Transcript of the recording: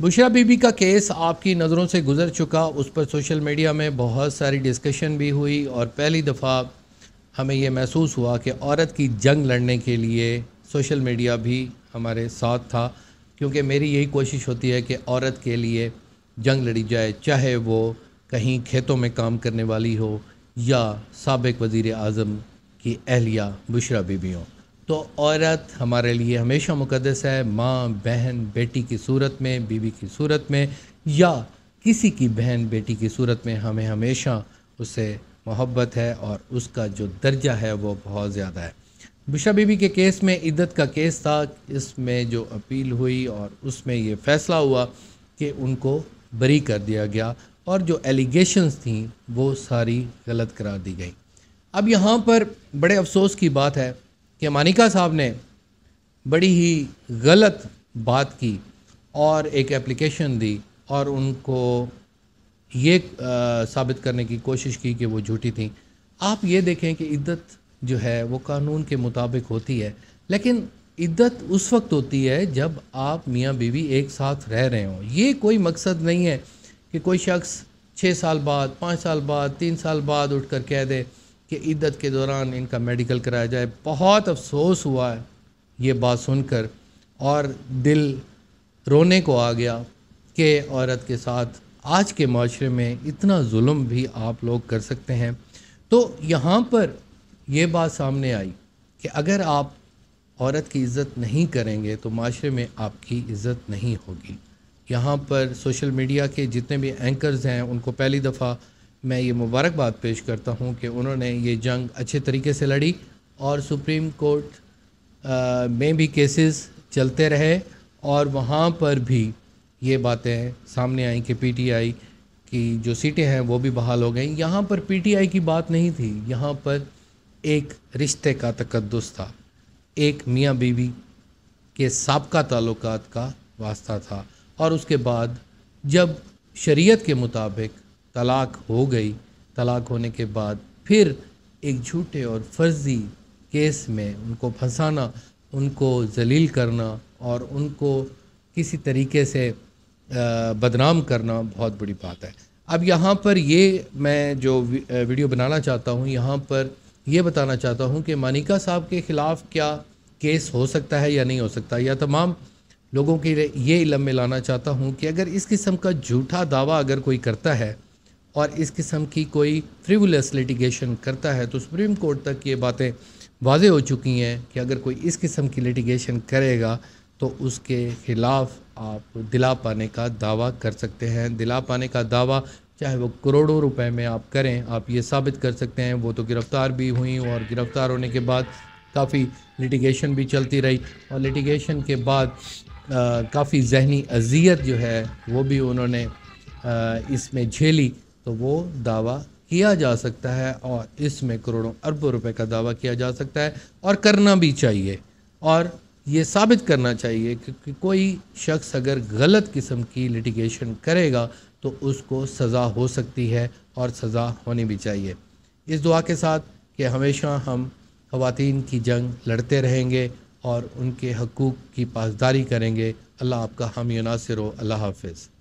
बुशरा बीबी का केस आपकी नज़रों से गुजर चुका उस पर सोशल मीडिया में बहुत सारी डिस्कशन भी हुई और पहली दफ़ा हमें यह महसूस हुआ कि औरत की जंग लड़ने के लिए सोशल मीडिया भी हमारे साथ था क्योंकि मेरी यही कोशिश होती है कि औरत के लिए जंग लड़ी जाए चाहे वो कहीं खेतों में काम करने वाली हो या सबक वज़ी अजम की अहलिया बुशरा बीबी हों तो औरत हमारे लिए हमेशा मुकदस है माँ बहन बेटी की सूरत में बीवी की सूरत में या किसी की बहन बेटी की सूरत में हमें हमेशा उससे मोहब्बत है और उसका जो दर्जा है वो बहुत ज़्यादा है बुशा बीबी के केस में इद्दत का केस था इसमें जो अपील हुई और उसमें ये फैसला हुआ कि उनको बरी कर दिया गया और जो एलिगेशंस थी वो सारी गलत करार दी गई अब यहाँ पर बड़े अफसोस की बात है कि मानिका साहब ने बड़ी ही गलत बात की और एक एप्लीकेशन दी और उनको ये आ, साबित करने की कोशिश की कि वो झूठी थी आप ये देखें कि इद्दत जो है वो कानून के मुताबिक होती है लेकिन इद्दत उस वक्त होती है जब आप मियाँ बीवी एक साथ रह रहे हों ये कोई मकसद नहीं है कि कोई शख्स छः साल बाद पाँच साल बाद तीन साल बाद उठ कर कह दे कि इद्दत के दौरान इनका मेडिकल कराया जाए बहुत अफसोस हुआ है ये बात सुनकर और दिल रोने को आ गया कि औरत के साथ आज के माशरे में इतना जुल्म भी आप लोग कर सकते हैं तो यहाँ पर यह बात सामने आई कि अगर आप औरत की इज़्ज़त नहीं करेंगे तो माशरे में आपकी इज़्ज़त नहीं होगी यहाँ पर सोशल मीडिया के जितने भी एंकर्स हैं उनको पहली दफ़ा मैं ये मुबारकबाद पेश करता हूँ कि उन्होंने ये जंग अच्छे तरीके से लड़ी और सुप्रीम कोर्ट आ, में भी केसेस चलते रहे और वहाँ पर भी ये बातें सामने आई कि पीटीआई की जो सीटें हैं वो भी बहाल हो गई यहाँ पर पीटीआई की बात नहीं थी यहाँ पर एक रिश्ते का तकदस था एक मियाँ बीवी के सबका ताल्लुक का वास्ता था और उसके बाद जब शरीयत के मुताबिक तलाक हो गई तलाक होने के बाद फिर एक झूठे और फर्जी केस में उनको फंसाना उनको जलील करना और उनको किसी तरीके से बदनाम करना बहुत बड़ी बात है अब यहाँ पर ये मैं जो वीडियो बनाना चाहता हूँ यहाँ पर ये बताना चाहता हूँ कि मानिका साहब के ख़िलाफ़ क्या केस हो सकता है या नहीं हो सकता या तमाम लोगों के ये इलम में लाना चाहता हूँ कि अगर इस किस्म का झूठा दावा अगर कोई करता है और इस किस्म की कोई फ्रिवुलस लिटिगेशन करता है तो सुप्रीम कोर्ट तक ये बातें वाज हो चुकी हैं कि अगर कोई इस किस्म की लिटिगेशन करेगा तो उसके ख़िलाफ़ आप दिला पाने का दावा कर सकते हैं दिला पाने का दावा चाहे वो करोड़ों रुपए में आप करें आप ये साबित कर सकते हैं वो तो गिरफ़्तार भी हुई और गिरफ़्तार होने के बाद काफ़ी लिटिगेशन भी चलती रही और लिटिगेशन के बाद काफ़ी जहनी अजियत जो है वो भी उन्होंने इसमें झेली तो वो दावा किया जा सकता है और इसमें करोड़ों अरबों रुपए का दावा किया जा सकता है और करना भी चाहिए और ये साबित करना चाहिए कि, कि कोई शख्स अगर गलत किस्म की लिटिगेशन करेगा तो उसको सज़ा हो सकती है और सज़ा होनी भी चाहिए इस दुआ के साथ कि हमेशा हम खातन की जंग लड़ते रहेंगे और उनके हकूक़ की पासदारी करेंगे अल्लाह आपका हम नासिर हो अल्लाह हाफिज़